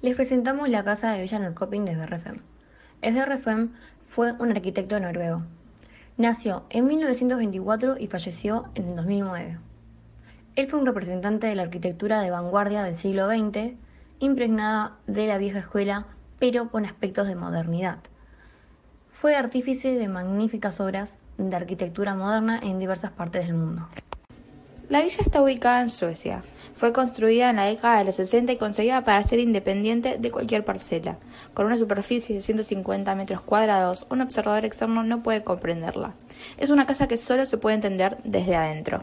les presentamos la casa de desde de Sverrefem. Sverrefem fue un arquitecto noruego. Nació en 1924 y falleció en 2009. Él fue un representante de la arquitectura de vanguardia del siglo XX, impregnada de la vieja escuela, pero con aspectos de modernidad. Fue artífice de magníficas obras de arquitectura moderna en diversas partes del mundo. La villa está ubicada en Suecia. Fue construida en la década de los 60 y conseguida para ser independiente de cualquier parcela. Con una superficie de 150 metros cuadrados, un observador externo no puede comprenderla. Es una casa que solo se puede entender desde adentro.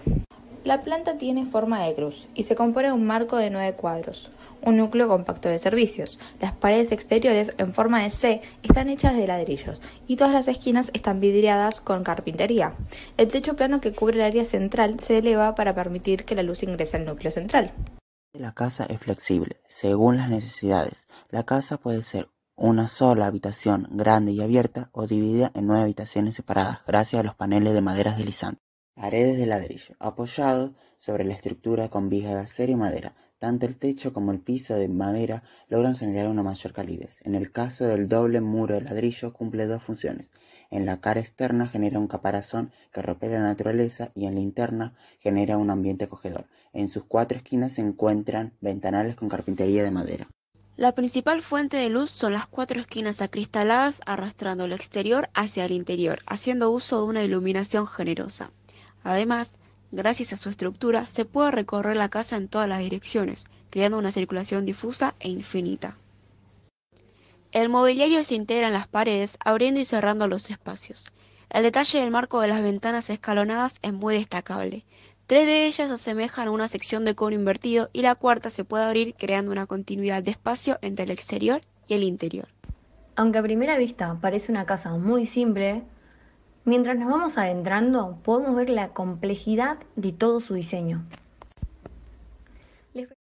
La planta tiene forma de cruz y se compone de un marco de nueve cuadros, un núcleo compacto de servicios. Las paredes exteriores, en forma de C, están hechas de ladrillos y todas las esquinas están vidriadas con carpintería. El techo plano que cubre el área central se eleva para permitir que la luz ingrese al núcleo central. La casa es flexible, según las necesidades. La casa puede ser una sola habitación grande y abierta o dividida en nueve habitaciones separadas gracias a los paneles de madera deslizantes. Paredes de ladrillo, apoyado sobre la estructura con vigas de acero y madera. Tanto el techo como el piso de madera logran generar una mayor calidez. En el caso del doble muro de ladrillo cumple dos funciones. En la cara externa genera un caparazón que repele la naturaleza y en la interna genera un ambiente acogedor. En sus cuatro esquinas se encuentran ventanales con carpintería de madera. La principal fuente de luz son las cuatro esquinas acristaladas arrastrando el exterior hacia el interior, haciendo uso de una iluminación generosa. Además, gracias a su estructura, se puede recorrer la casa en todas las direcciones, creando una circulación difusa e infinita. El mobiliario se integra en las paredes, abriendo y cerrando los espacios. El detalle del marco de las ventanas escalonadas es muy destacable. Tres de ellas asemejan a una sección de cono invertido y la cuarta se puede abrir creando una continuidad de espacio entre el exterior y el interior. Aunque a primera vista parece una casa muy simple, Mientras nos vamos adentrando, podemos ver la complejidad de todo su diseño.